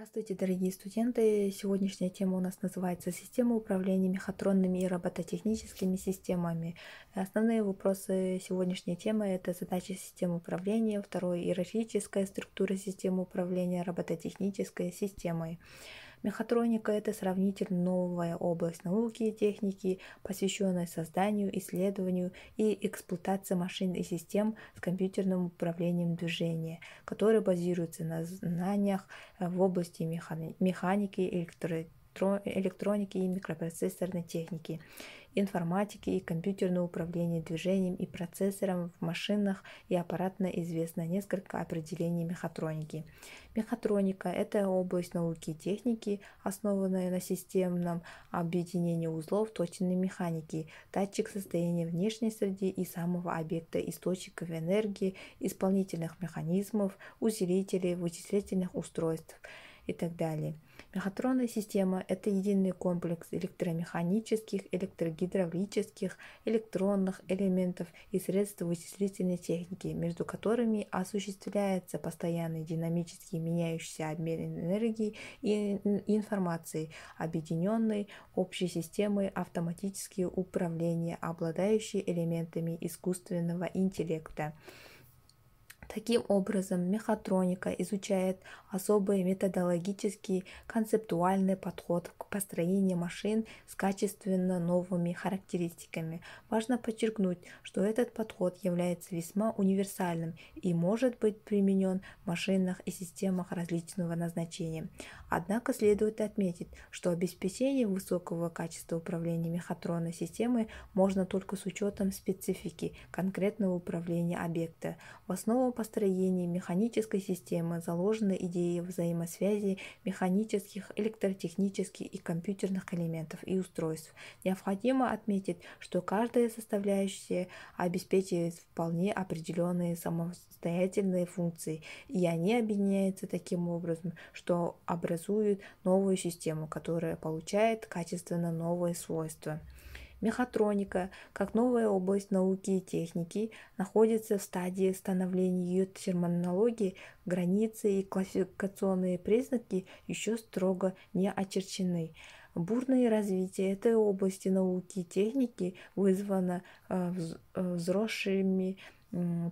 Здравствуйте, дорогие студенты! Сегодняшняя тема у нас называется «Система управления мехатронными и робототехническими системами». Основные вопросы сегодняшней темы – это задачи системы управления, второе – иерархическая структура системы управления робототехнической системой. Мехатроника – это сравнительно новая область науки и техники, посвященная созданию, исследованию и эксплуатации машин и систем с компьютерным управлением движения, которые базируются на знаниях э, в области механи механики, электро электроники и микропроцессорной техники информатики и компьютерного управления движением и процессором в машинах и аппаратно известно несколько определений мехатроники. Мехатроника – это область науки и техники, основанная на системном объединении узлов точной механики, датчик состояния внешней среды и самого объекта, источников энергии, исполнительных механизмов, усилителей, вычислительных устройств и так далее – Мехатронная система – это единый комплекс электромеханических, электрогидравлических, электронных элементов и средств вычислительной техники, между которыми осуществляется постоянный динамически меняющийся обмен энергии и информации, объединенной общей системой автоматического управления, обладающей элементами искусственного интеллекта. Таким образом, мехатроника изучает особый методологический концептуальный подход к построению машин с качественно новыми характеристиками. Важно подчеркнуть, что этот подход является весьма универсальным и может быть применен в машинах и системах различного назначения. Однако следует отметить, что обеспечение высокого качества управления мехатронной системой можно только с учетом специфики конкретного управления объекта. В основу построении механической системы заложена идея взаимосвязи механических, электротехнических и компьютерных элементов и устройств. Необходимо отметить, что каждая составляющая обеспечивает вполне определенные самостоятельные функции, и они объединяются таким образом, что образуют новую систему, которая получает качественно новые свойства. Мехатроника, как новая область науки и техники, находится в стадии становления ее терминологии, границы и классификационные признаки еще строго не очерчены. Бурное развитие этой области науки и техники вызвано э, э, взросшими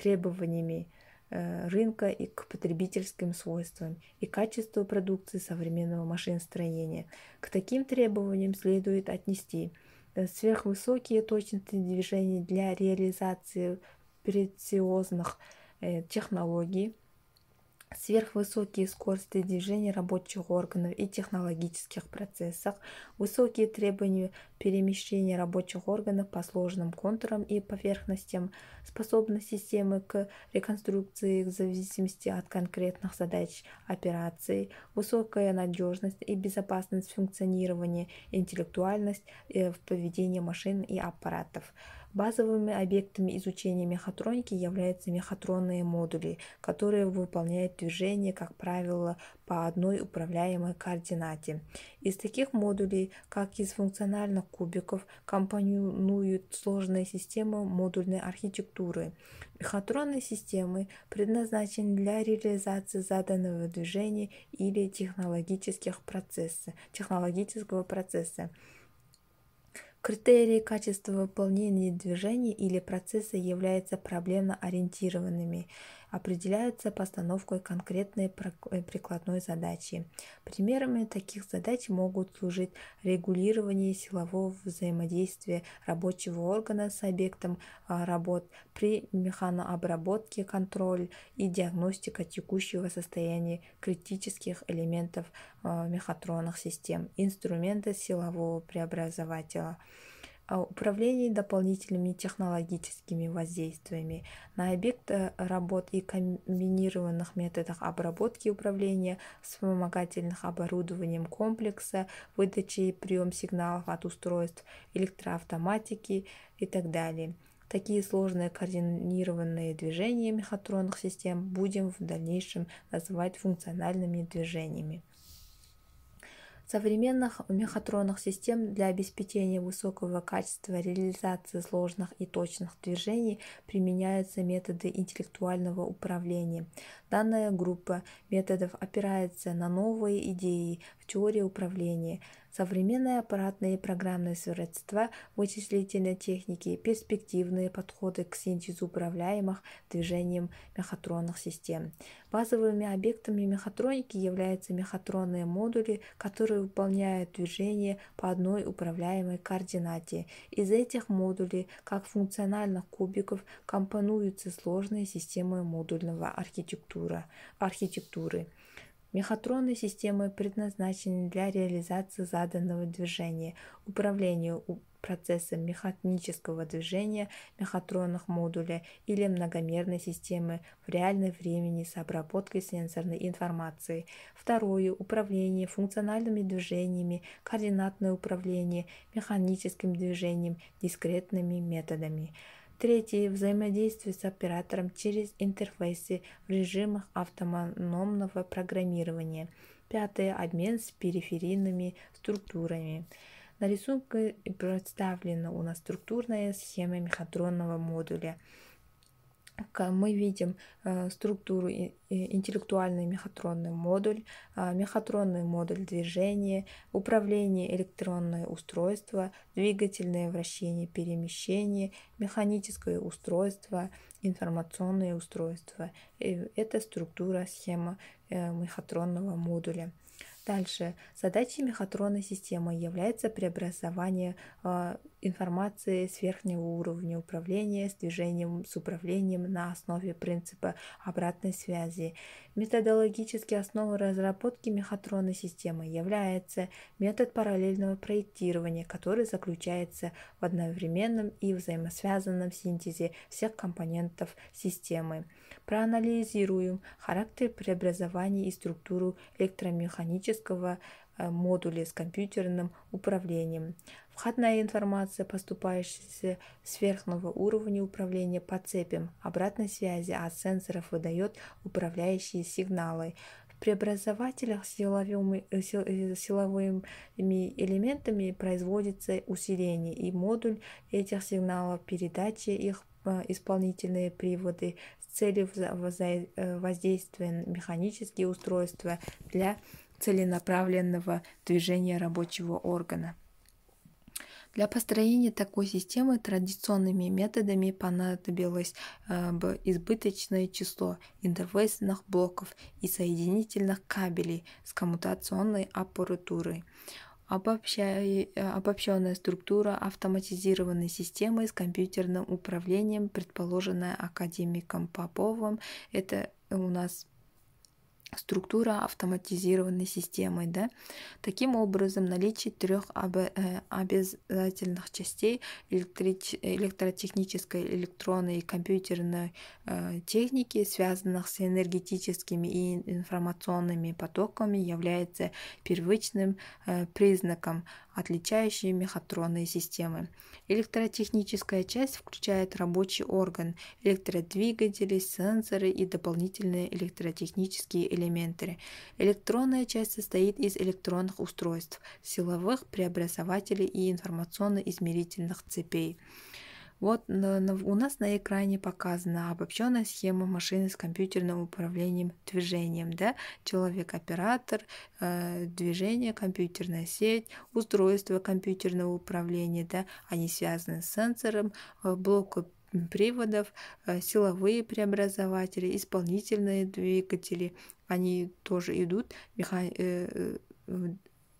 требованиями э, рынка и к потребительским свойствам и качеству продукции современного машиностроения. К таким требованиям следует отнести – Э, сверхвысокие точности движений для реализации прецизных э, технологий, сверхвысокие скорости движения рабочих органов и технологических процессах, высокие требования перемещения рабочих органов по сложным контурам и поверхностям, способность системы к реконструкции в зависимости от конкретных задач операций, высокая надежность и безопасность функционирования, интеллектуальность э, в поведении машин и аппаратов – Базовыми объектами изучения мехатроники являются мехатронные модули, которые выполняют движение, как правило, по одной управляемой координате. Из таких модулей, как из функциональных кубиков, компонуют сложные системы модульной архитектуры. Мехатронные системы предназначены для реализации заданного движения или технологических процесса, технологического процесса. Критерии качества выполнения движения или процесса являются проблемно ориентированными определяются постановкой конкретной э, прикладной задачи. Примерами таких задач могут служить регулирование силового взаимодействия рабочего органа с объектом а, работ при механообработке, контроль и диагностика текущего состояния критических элементов а, мехатронных систем, инструменты силового преобразователя – а, управлении дополнительными технологическими воздействиями на объекты э, работ и комбинированных методах обработки и управления вспомогательных оборудованием комплекса, выдачи и прием сигналов от устройств электроавтоматики и так далее. Такие сложные координированные движения мехатронных систем будем в дальнейшем называть функциональными движениями. Современных мехатронных систем для обеспечения высокого качества реализации сложных и точных движений применяются методы интеллектуального управления. Данная группа методов опирается на новые идеи в теории управления – современные аппаратные и программные средства вычислительной техники, перспективные подходы к синтезу управляемых движением мехатронных систем. Базовыми объектами мехатроники являются мехатронные модули, которые выполняют движение по одной управляемой координате. Из этих модулей, как функциональных кубиков, компонуются сложные системы модульного архитектура, архитектуры. Мехатронные системы предназначены для реализации заданного движения, управления процессом механического движения мехатронных модуля или многомерной системы в реальном времени с обработкой сенсорной информации. Второе – управление функциональными движениями, координатное управление механическим движением, дискретными методами. Третье. Взаимодействие с оператором через интерфейсы в режимах автономного программирования. Пятое. Обмен с периферийными структурами. На рисунке представлена у нас структурная схема мехатронного модуля – мы видим э, структуру интеллектуальный мехатронный модуль, а, мехатронный модуль движения, управление электронное устройство, двигательное вращение перемещение, механическое устройство, информационное устройство. Э, это структура схема э, мехатронного модуля. Дальше. Задачей мехатронной системы является преобразование э, информации с верхнего уровня управления с движением, с управлением на основе принципа обратной связи. Методологически основой разработки мехатронной системы является метод параллельного проектирования, который заключается в одновременном и взаимосвязанном синтезе всех компонентов системы. Проанализируем характер преобразований и структуру электромеханического э, модуля с компьютерным управлением. Входная информация, поступающая с верхнего уровня управления по цепям обратной связи от сенсоров выдает управляющие сигналы. В преобразователях силовыми, э, э, силовыми элементами производится усиление, и модуль этих сигналов передачи их исполнительные приводы целью э, воздействия на механические устройства для целенаправленного движения рабочего органа. Для построения такой системы традиционными методами понадобилось э, избыточное число интерфейсных блоков и соединительных кабелей с коммутационной аппаратурой обобщая, э, обобщенная структура автоматизированной системы с компьютерным управлением, предположенная академиком Поповым. Это у нас структура автоматизированной системой. Да? Таким образом, наличие трех э, обязательных частей электротехнической, электронной и компьютерной э, техники, связанных с энергетическими и информационными потоками, является первичным э, признаком отличающие мехатронные системы. Электротехническая часть включает рабочий орган, электродвигатели, сенсоры и дополнительные электротехнические элементы. Электронная часть состоит из электронных устройств, силовых преобразователей и информационно-измерительных цепей. Вот на, на, у нас на экране показана обобщенная схема машины с компьютерным управлением движением. Да? Человек-оператор, э, движение, компьютерная сеть, устройство компьютерного управления. Да? Они связаны с сенсором, э, блоком приводов, э, силовые преобразователи, исполнительные двигатели. Они тоже идут меха... Э, э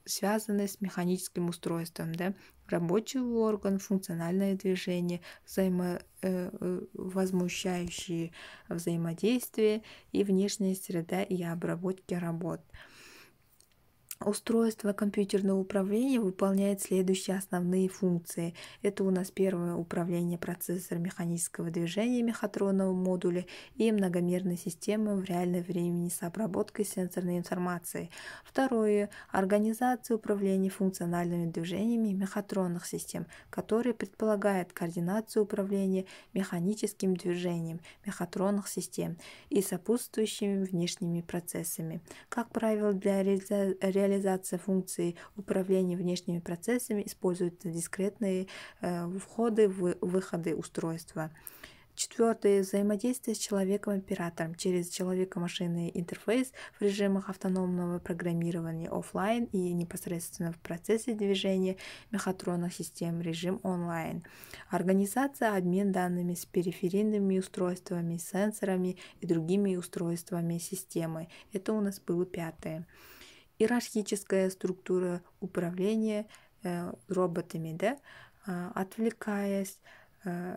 связанные с механическим устройством, да, рабочий орган, функциональное движение, взаимо, э, э возмущающие взаимодействия и внешняя среда и обработки работ. Устройство компьютерного управления выполняет следующие основные функции. Это у нас первое управление процессором механического движения мехатронного модуля и многомерной системы в реальном времени с обработкой сенсорной информации. Второе – организация управления функциональными движениями мехатронных систем, которые предполагает координацию управления механическим движением мехатронных систем и сопутствующими внешними процессами. Как правило, для реализации реализация функций управления внешними процессами используются дискретные э, входы и выходы устройства. Четвертое. Взаимодействие с человеком-оператором через человека-машинный интерфейс в режимах автономного программирования офлайн и непосредственно в процессе движения мехатронных систем режим онлайн. Организация, обмен данными с периферийными устройствами, сенсорами и другими устройствами системы. Это у нас было пятое иерархическая структура управления э, роботами, да, а, отвлекаясь э,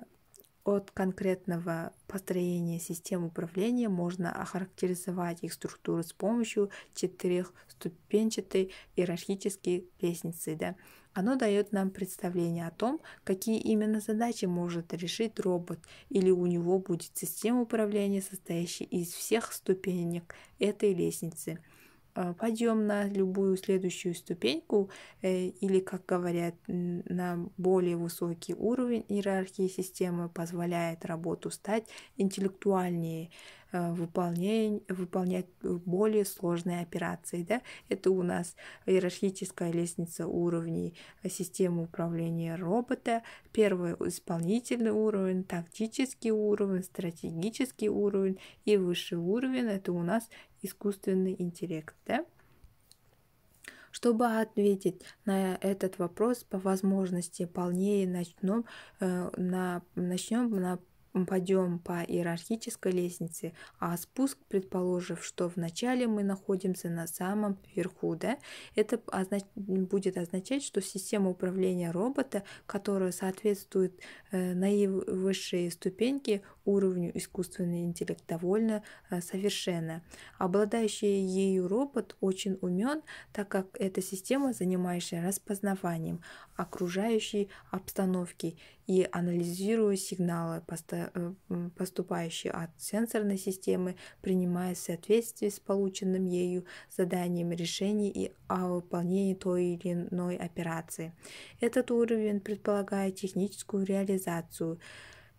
от конкретного построения систем управления можно охарактеризовать их структуру с помощью четырехступенчатой иерархической лестницы. Да? Оно дает нам представление о том, какие именно задачи может решить робот, или у него будет система управления, состоящая из всех ступенек этой лестницы – а, подъем на любую следующую ступеньку э, или, как говорят, на более высокий уровень иерархии системы позволяет работу стать интеллектуальнее, Э, выполнять, выполнять более сложные операции. Да? Это у нас иерархическая лестница уровней э, системы управления робота. Первый исполнительный уровень, тактический уровень, стратегический уровень и высший уровень. Это у нас искусственный интеллект. Да? Чтобы ответить на этот вопрос по возможности полнее начнем э, на, начнем на пойдем по иерархической лестнице, а спуск, предположив, что вначале мы находимся на самом верху, да, это означ... будет означать, что система управления робота, которая соответствует э, наивысшей ступеньке уровню искусственный интеллект довольно э, совершенна. Обладающий ею робот очень умен, так как эта система, занимающая распознаванием окружающей обстановки и анализируя сигналы, поставленные Э, поступающие от сенсорной системы, принимая в соответствии с полученным ею заданием решений и о а, выполнении той или иной операции. Этот уровень предполагает техническую реализацию.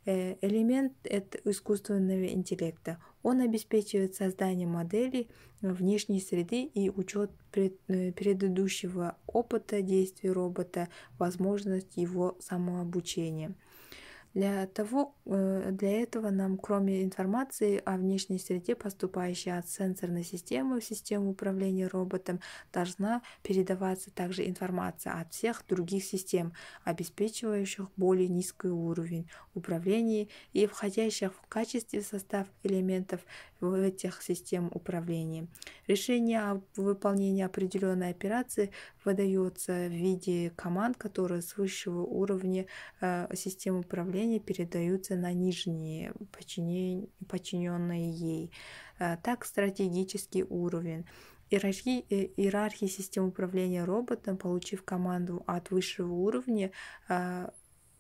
Э, элемент это искусственного интеллекта. Он обеспечивает создание моделей внешней среды и учет пред, э, предыдущего опыта действий робота, возможность его самообучения. Для, того, э, для этого нам, кроме информации о внешней среде, поступающей от сенсорной системы в систему управления роботом, должна передаваться также информация от всех других систем, обеспечивающих более низкий уровень управления и входящих в качестве состав элементов в этих систем управления. Решение о выполнении определенной операции выдается в виде команд, которые с высшего уровня э, системы управления передаются на нижние подчиненные ей. Э, так, стратегический уровень. Иерархии, э, иерархии систем управления роботом, получив команду от высшего уровня,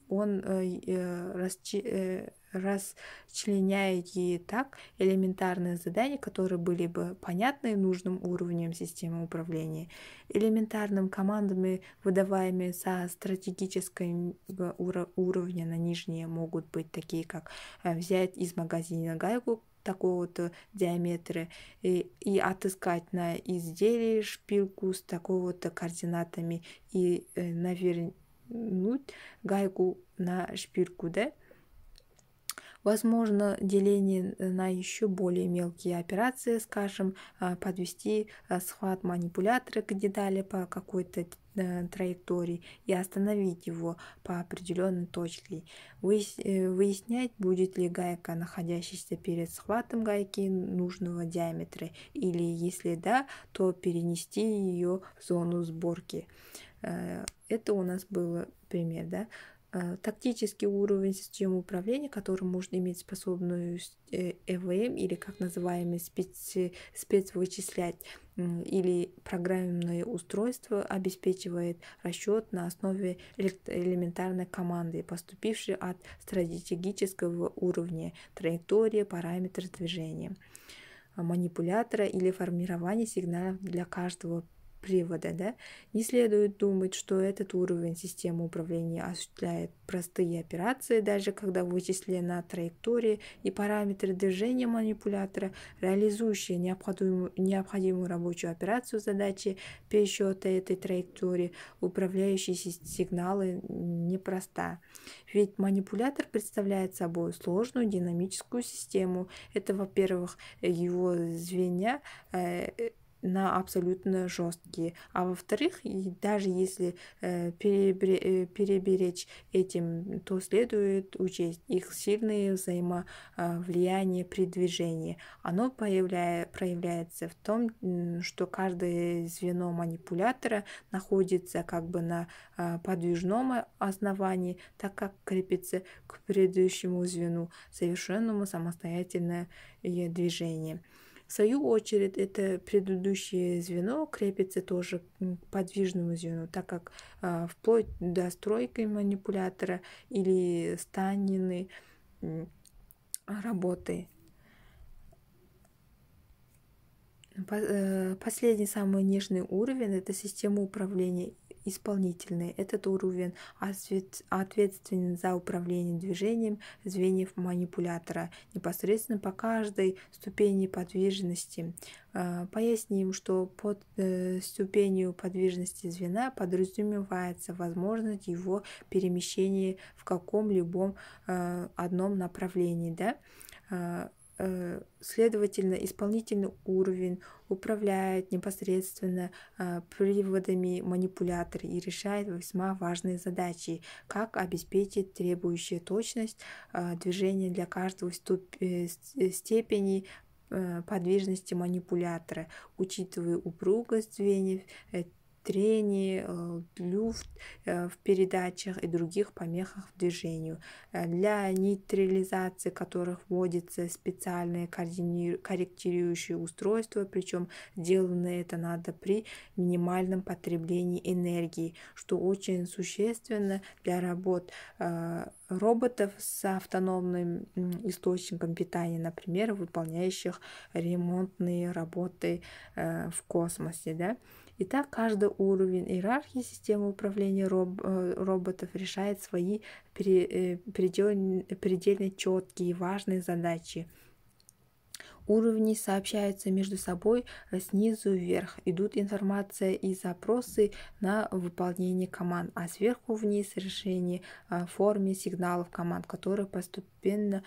он расчленяет расчленяя и так элементарные задания, которые были бы понятны нужным уровнем системы управления, элементарным командами, выдаваемыми со стратегического уровня на нижние, могут быть такие, как э, взять из магазина гайку, такого-то диаметра и, и отыскать на изделии шпильку с такого-то координатами и э, навернуть гайку на шпильку, да? Возможно, деление на еще более мелкие операции, скажем, а, подвести а, схват манипулятора к детали по какой-то э, траектории и остановить его по определенной точке. Э, выяснять, будет ли гайка, находящаяся перед схватом гайки нужного диаметра, или если да, то перенести ее в зону сборки. Э, это у нас был пример, да. Э, тактический уровень системы управления, которым можно иметь способность ЭВМ э или как называемый спец, спецвычислять или программное устройство обеспечивает расчет на основе элементарной команды, поступившей от стратегического уровня, траектория, параметры движения манипулятора или формирование сигналов для каждого привода, да, не следует думать, что этот уровень системы управления осуществляет простые операции, даже когда вычислена траектория и параметры движения манипулятора, реализующие необходимую, необходимую рабочую операцию задачи пересчета этой траектории, управляющие сигналы непроста. Ведь манипулятор представляет собой сложную динамическую систему. Это, во-первых, его звенья э, на абсолютно жесткие. А во-вторых, даже если э, э, переберечь этим, то следует учесть их сильные взаимовлияния а, при движении. Оно появляя, проявляется в том, что каждое звено манипулятора находится как бы на а, подвижном основании, так как крепится к предыдущему звену, совершенному самостоятельное э, движение. В свою очередь, это предыдущее звено крепится тоже к подвижному звену, так как а, вплоть до стройки манипулятора или станины работы. Э, последний самый нежный уровень – это система управления исполнительный. Этот уровень ответственен за управление движением звеньев манипулятора непосредственно по каждой ступени подвижности. Э, поясним, что под э, ступенью подвижности звена подразумевается возможность его перемещения в каком-либо э, одном направлении. Да? Э, следовательно, исполнительный уровень управляет непосредственно э, приводами манипулятора и решает весьма важные задачи, как обеспечить требующую точность э, движения для каждого степени подвижности манипулятора, учитывая упругость звеньев, трении э, люфт э, в передачах и других помехах в движению, э, для нейтрализации которых вводится специальные корректирующие устройства причем сделано это надо при минимальном потреблении энергии, что очень существенно для работ роботов с автономным источником питания, например, выполняющих ремонтные работы в космосе. Да? Итак, каждый уровень иерархии системы управления роб э, роботов решает свои э, предельно, предельно четкие и важные задачи. Уровни сообщаются между собой э, снизу вверх. Идут информация и запросы на выполнение команд, а сверху вниз решение в форме сигналов команд, которые постепенно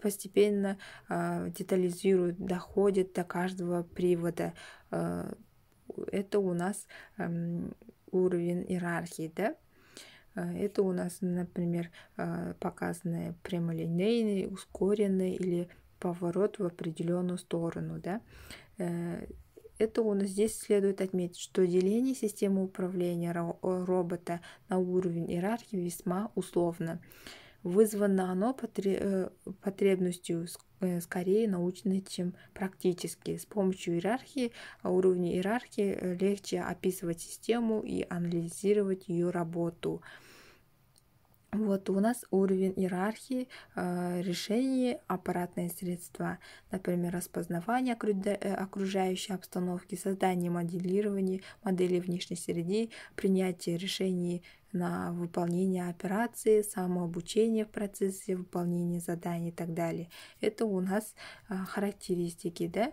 постепенно детализируют, доходят до каждого привода. Э, это у нас эм, уровень иерархии, да? Э, это у нас, например, э, показаны прямолинейный, ускоренный или поворот в определенную сторону, да? Это у нас здесь следует отметить, что деление системы управления робота на уровень иерархии весьма условно. Вызвано оно потребностью Э, скорее научные, чем практические. С помощью иерархии, а уровня иерархии э, легче описывать систему и анализировать ее работу. Вот у нас уровень иерархии э, решений аппаратные средства, например, распознавание э, окружающей обстановки, создание моделирования, модели внешней среды, принятие решений на выполнение операции, самообучение в процессе выполнения заданий и так далее. Это у нас э, характеристики, да?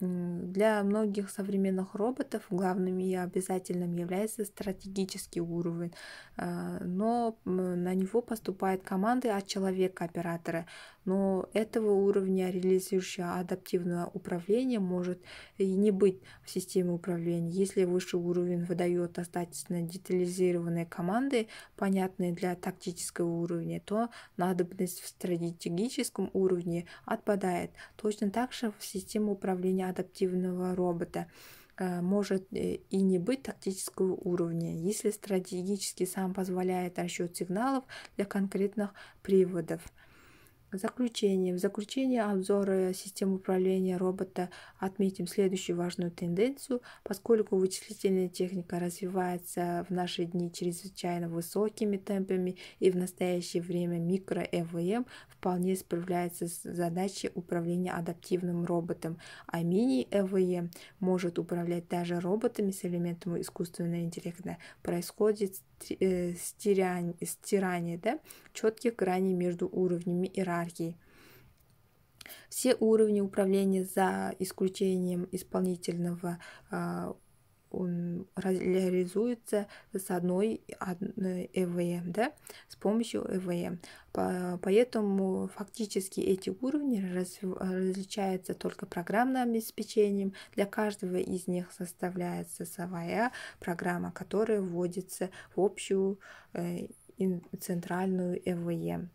Для многих современных роботов главным и обязательным является стратегический уровень, э, но на него поступают команды от человека-оператора но этого уровня реализующего адаптивное управление может и не быть в системе управления. Если высший уровень выдает достаточно детализированные команды, понятные для тактического уровня, то надобность в стратегическом уровне отпадает. Точно так же в систему управления адаптивного робота э, может э, и не быть тактического уровня, если стратегически сам позволяет расчет сигналов для конкретных приводов. Заключение. В заключение обзора систем управления робота отметим следующую важную тенденцию. Поскольку вычислительная техника развивается в наши дни чрезвычайно высокими темпами и в настоящее время микро ЭВМ вполне справляется с задачей управления адаптивным роботом, а мини ЭВМ может управлять даже роботами с элементом искусственного интеллекта. Происходит э, стирание, стирание да, четких граней между уровнями и иерархии. Все уровни управления за исключением исполнительного а, реализуются с одной, одной ЭВМ, да, с помощью ЭВМ. Поэтому фактически эти уровни раз, различаются только программным обеспечением. Для каждого из них составляется своя программа, которая вводится в общую э, центральную ЭВМ.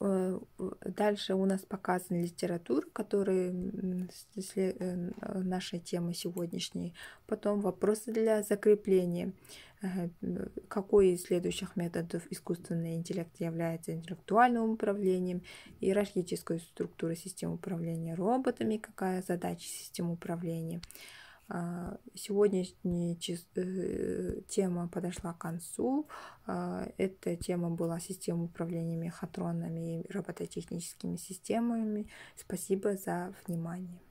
Э, дальше у нас показана литература, которая если э, наша тема сегодняшней. Потом вопросы для закрепления. Э, какой из следующих методов искусственный интеллект является интеллектуальным управлением, иерархической структурой систем управления роботами, какая задача системы управления. А, сегодняшняя э, тема подошла к концу. А, эта тема была система управления мехатронными и робототехническими системами. Спасибо за внимание.